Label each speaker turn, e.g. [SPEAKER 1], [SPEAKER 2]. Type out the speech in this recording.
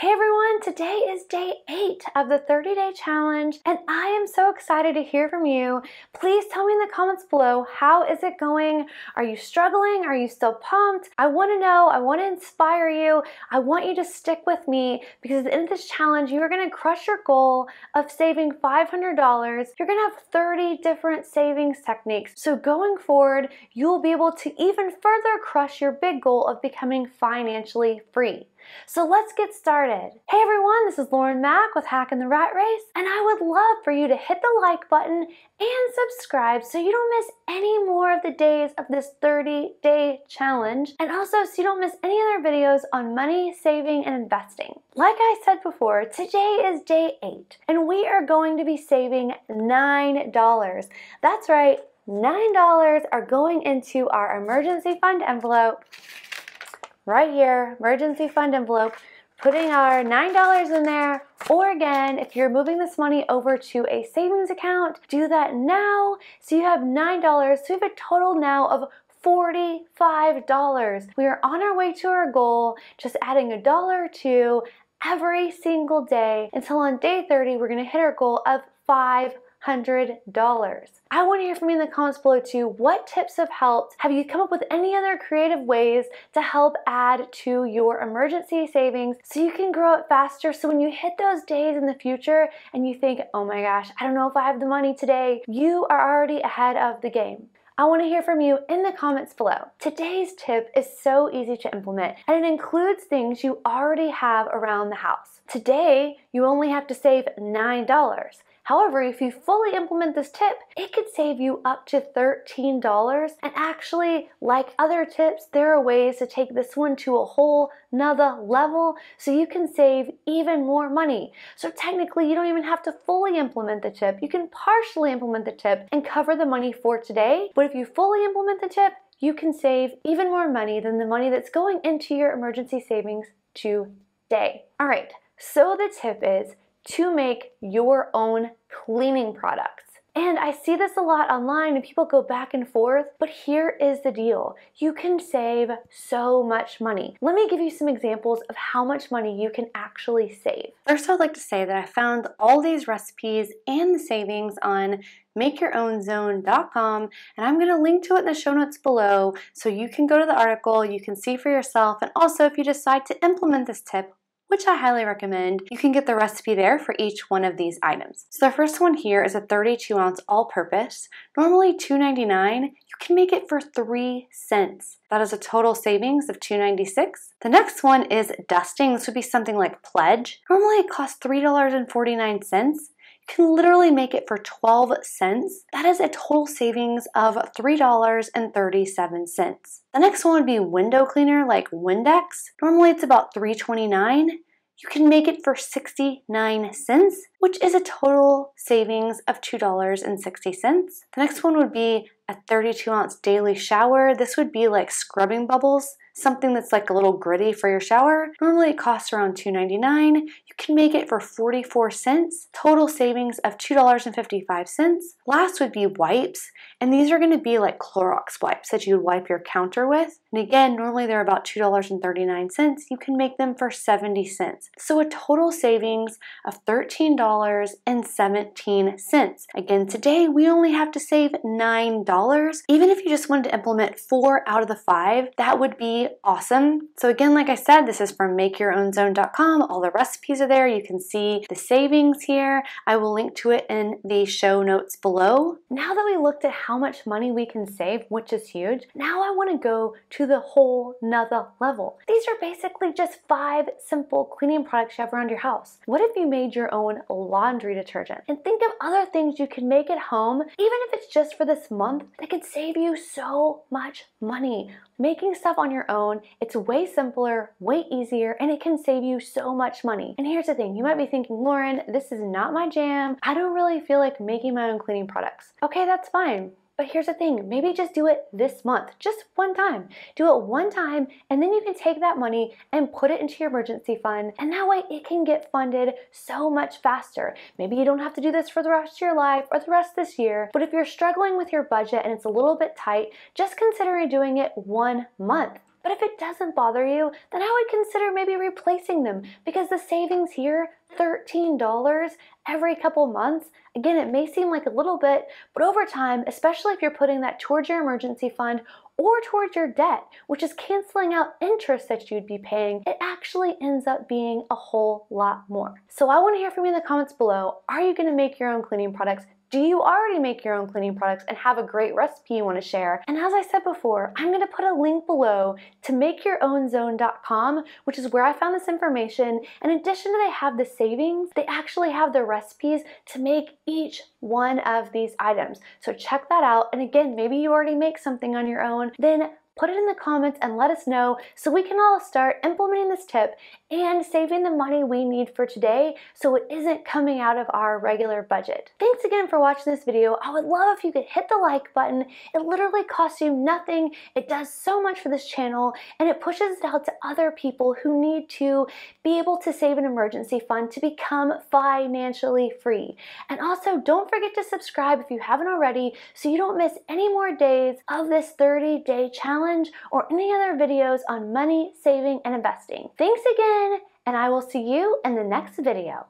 [SPEAKER 1] Hey everyone, today is day eight of the 30 day challenge and I am so excited to hear from you. Please tell me in the comments below, how is it going? Are you struggling? Are you still pumped? I wanna know, I wanna inspire you. I want you to stick with me because at the end of this challenge, you are gonna crush your goal of saving $500. You're gonna have 30 different savings techniques. So going forward, you'll be able to even further crush your big goal of becoming financially free. So let's get started. Hey everyone, this is Lauren Mack with Hack the Rat Race, and I would love for you to hit the like button and subscribe so you don't miss any more of the days of this 30 day challenge, and also so you don't miss any other videos on money, saving, and investing. Like I said before, today is day eight, and we are going to be saving $9. That's right, $9 are going into our emergency fund envelope right here, emergency fund envelope, putting our $9 in there, or again, if you're moving this money over to a savings account, do that now. So you have $9, so you have a total now of $45. We are on our way to our goal, just adding a dollar or two every single day until on day 30, we're gonna hit our goal of dollars $100. I want to hear from you in the comments below too. What tips have helped? Have you come up with any other creative ways to help add to your emergency savings so you can grow it faster? So when you hit those days in the future and you think, oh my gosh, I don't know if I have the money today, you are already ahead of the game. I want to hear from you in the comments below. Today's tip is so easy to implement and it includes things you already have around the house. Today, you only have to save $9. However, if you fully implement this tip, it could save you up to $13. And actually, like other tips, there are ways to take this one to a whole nother level so you can save even more money. So technically, you don't even have to fully implement the tip. You can partially implement the tip and cover the money for today. But if you fully implement the tip, you can save even more money than the money that's going into your emergency savings today. All right, so the tip is to make your own cleaning products. And I see this a lot online and people go back and forth, but here is the deal. You can save so much money. Let me give you some examples of how much money you can actually save. First, I'd like to say that I found all these recipes and the savings on makeyourownzone.com and I'm going to link to it in the show notes below so you can go to the article, you can see for yourself, and also if you decide to implement this tip, which I highly recommend. You can get the recipe there for each one of these items. So the first one here is a 32 ounce all-purpose. Normally $2.99, you can make it for 3 cents. That is a total savings of $2.96. The next one is dusting. This would be something like Pledge. Normally it costs $3.49 can literally make it for 12 cents. That is a total savings of $3.37. The next one would be window cleaner like Windex. Normally it's about $3.29 you can make it for 69 cents, which is a total savings of $2.60. The next one would be a 32 ounce daily shower. This would be like scrubbing bubbles something that's like a little gritty for your shower. Normally it costs around $2.99. You can make it for 44 cents, total savings of $2.55. Last would be wipes, and these are gonna be like Clorox wipes that you would wipe your counter with. And again, normally they're about $2.39. You can make them for 70 cents. So a total savings of $13.17. Again, today we only have to save $9. Even if you just wanted to implement four out of the five, that would be awesome. So again, like I said, this is from makeyourownzone.com. All the recipes are there. You can see the savings here. I will link to it in the show notes below. Now that we looked at how much money we can save, which is huge, now I wanna go to the whole nother level. These are basically just five simple cleaning products you have around your house. What if you made your own laundry detergent? And think of other things you can make at home, even if it's just for this month, that could save you so much money. Making stuff on your own it's way simpler, way easier, and it can save you so much money. And here's the thing, you might be thinking, Lauren, this is not my jam. I don't really feel like making my own cleaning products. Okay, that's fine. But here's the thing, maybe just do it this month, just one time. Do it one time, and then you can take that money and put it into your emergency fund, and that way it can get funded so much faster. Maybe you don't have to do this for the rest of your life or the rest of this year, but if you're struggling with your budget and it's a little bit tight, just consider doing it one month. But if it doesn't bother you, then I would consider maybe replacing them because the savings here $13 every couple months. Again, it may seem like a little bit, but over time, especially if you're putting that towards your emergency fund or towards your debt, which is canceling out interest that you'd be paying, it actually ends up being a whole lot more. So I wanna hear from you in the comments below. Are you gonna make your own cleaning products? Do you already make your own cleaning products and have a great recipe you wanna share? And as I said before, I'm gonna put a link below to makeyourownzone.com, which is where I found this information. In addition, they have this savings, they actually have the recipes to make each one of these items. So check that out. And again, maybe you already make something on your own, then put it in the comments and let us know so we can all start implementing this tip and saving the money we need for today so it isn't coming out of our regular budget. Thanks again for watching this video. I would love if you could hit the like button. It literally costs you nothing. It does so much for this channel and it pushes it out to other people who need to be able to save an emergency fund to become financially free. And also don't forget to subscribe if you haven't already so you don't miss any more days of this 30 day challenge challenge or any other videos on money, saving, and investing. Thanks again, and I will see you in the next video.